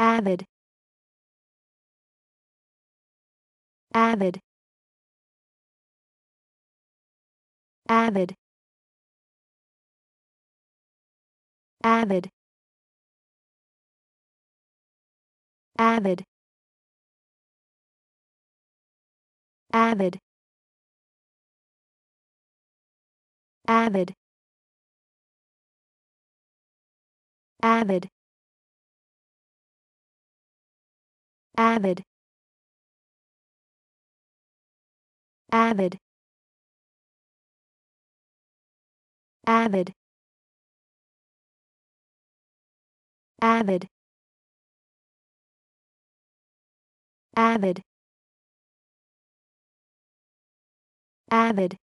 avid avid avid avid avid avid avid avid avid avid avid avid avid avid